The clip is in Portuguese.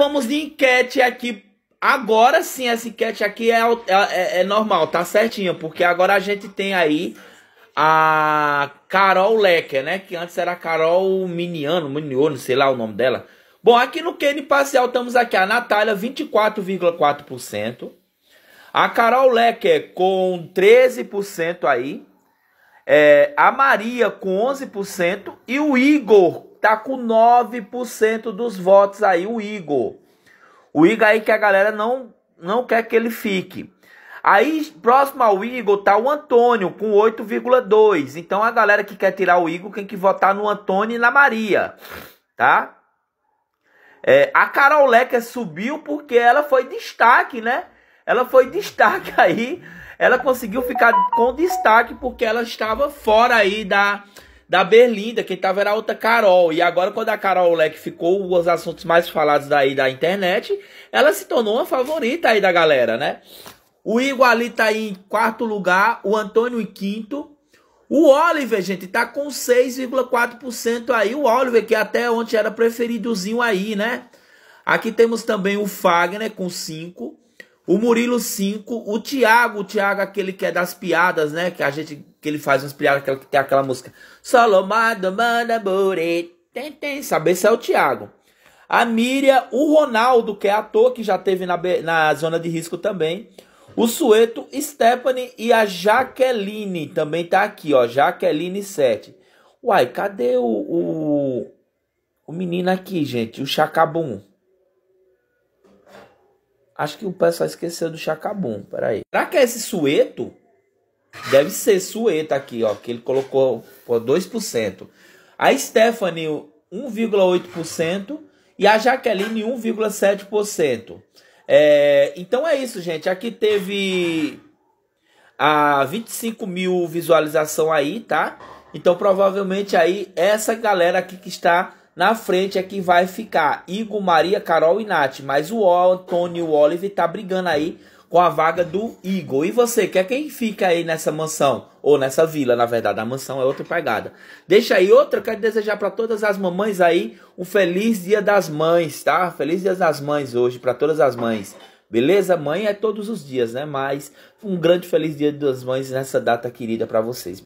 Vamos de enquete aqui. Agora sim, essa enquete aqui é, é, é, é normal, tá certinha, porque agora a gente tem aí a Carol Lecker, né? Que antes era Carol Miniano, Miniano, sei lá o nome dela. Bom, aqui no Kenny Parcial estamos aqui a Natália, 24,4%. A Carol Lecker com 13% aí. É, a Maria com 11% e o Igor tá com 9% dos votos aí, o Igor. O Igor aí que a galera não, não quer que ele fique. Aí, próximo ao Igor, tá o Antônio, com 8,2. Então, a galera que quer tirar o Igor tem que votar no Antônio e na Maria, tá? É, a Carol Lecker subiu porque ela foi destaque, né? Ela foi destaque aí. Ela conseguiu ficar com destaque porque ela estava fora aí da da Berlinda, quem tava era a outra Carol. E agora, quando a Carol Leck ficou os assuntos mais falados daí da internet, ela se tornou uma favorita aí da galera, né? O Igor ali tá aí em quarto lugar, o Antônio em quinto. O Oliver, gente, tá com 6,4% aí. O Oliver, que até ontem era preferidozinho aí, né? Aqui temos também o Fagner com 5%. O Murilo 5, o Thiago, o Thiago aquele que é das piadas, né? Que a gente, que ele faz umas piadas, que tem aquela música. Solomado manda tem, tem, saber se é o Thiago. A Miriam, o Ronaldo, que é ator que já teve na, na zona de risco também. O Sueto, Stephanie e a Jaqueline também tá aqui, ó. Jaqueline 7. Uai, cadê o, o, o menino aqui, gente? O Chacabum. Acho que o pessoal esqueceu do Chacabum. aí. Será que é esse sueto? Deve ser sueto aqui, ó. Que ele colocou por 2%. A Stephanie, 1,8%. E a Jaqueline, 1,7%. É, então é isso, gente. Aqui teve a 25 mil visualização aí, tá? Então provavelmente aí essa galera aqui que está na frente é que vai ficar Igor, Maria, Carol e Nath. Mas o Antônio e o Oliver tá brigando aí com a vaga do Igor. E você, quer quem fica aí nessa mansão? Ou nessa vila, na verdade. A mansão é outra pegada. Deixa aí outra. Quero desejar para todas as mamães aí um feliz dia das mães, tá? Feliz dia das mães hoje para todas as mães. Beleza? Mãe é todos os dias, né? Mas um grande feliz dia das mães nessa data querida para vocês.